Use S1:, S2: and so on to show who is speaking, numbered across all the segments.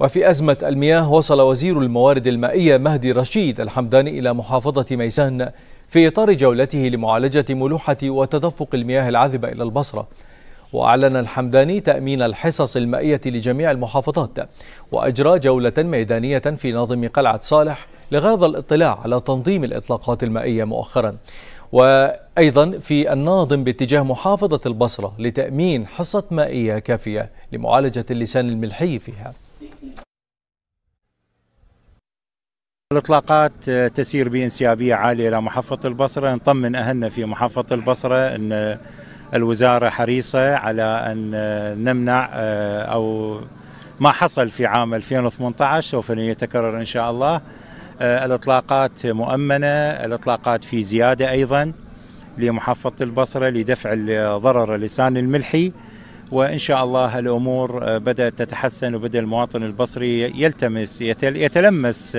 S1: وفي أزمة المياه وصل وزير الموارد المائية مهدي رشيد الحمداني إلى محافظة ميسان في إطار جولته لمعالجة ملوحة وتدفق المياه العذبة إلى البصرة وأعلن الحمداني تأمين الحصص المائية لجميع المحافظات وأجرى جولة ميدانية في ناظم قلعة صالح لغرض الاطلاع على تنظيم الإطلاقات المائية مؤخرا وأيضا في الناظم باتجاه محافظة البصرة لتأمين حصة مائية كافية لمعالجة اللسان الملحي فيها الاطلاقات آه، تسير بانسيابيه
S2: عاليه الى محافظه البصره نطمن اهلنا في محافظه البصره ان الوزاره حريصه على ان آه، نمنع آه، او ما حصل في عام 2018 سوف يتكرر ان شاء الله الاطلاقات مؤمنه الاطلاقات في زياده ايضا لمحافظه البصره لدفع ضرر لسان الملحي وان شاء الله الامور بدات تتحسن وبدا المواطن البصري يلتمس يتلمس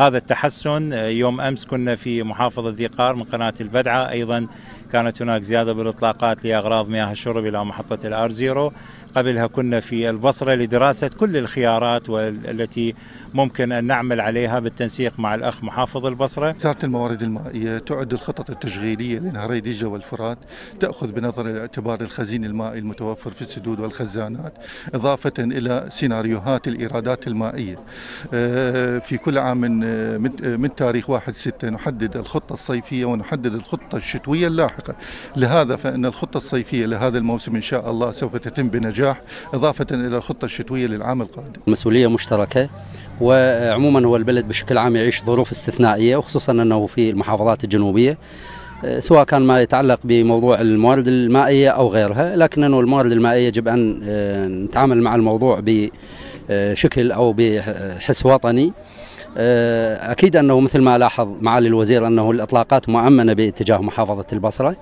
S2: هذا التحسن آه، يوم امس كنا في محافظه ذي قار من قناه البدعه ايضا كانت هناك زياده بالاطلاقات لاغراض مياه الشرب الى محطه الار زيرو قبلها كنا في البصره لدراسه كل
S3: الخيارات والتي ممكن ان نعمل عليها بالتنسيق مع الاخ محافظ البصره. وزاره الموارد المائيه تعد الخطط التشغيليه لنهري دجله والفرات تاخذ بنظر الاعتبار الخزين المائي المتوفر في السدود والخزانات اضافه الى سيناريوهات الايرادات المائيه. آه، في كل عام من تاريخ 1 6 نحدد الخطة الصيفية ونحدد الخطة الشتوية اللاحقة لهذا فإن الخطة الصيفية لهذا الموسم إن شاء الله سوف تتم بنجاح إضافة إلى الخطة الشتوية للعام القادم
S4: مسؤوليه مشتركة وعموما هو البلد بشكل عام يعيش ظروف استثنائية وخصوصا أنه في المحافظات الجنوبية سواء كان ما يتعلق بموضوع الموارد المائية أو غيرها لكن أنه الموارد المائية يجب أن آه، نتعامل مع الموضوع بشكل أو بحس وطني آه، أكيد أنه مثل ما لاحظ معالي الوزير أنه الإطلاقات مؤمنة باتجاه محافظة البصرة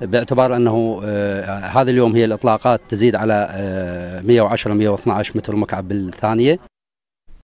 S4: باعتبار أنه آه، هذا اليوم هي الإطلاقات تزيد على 110-112 آه، متر مكعب بالثانية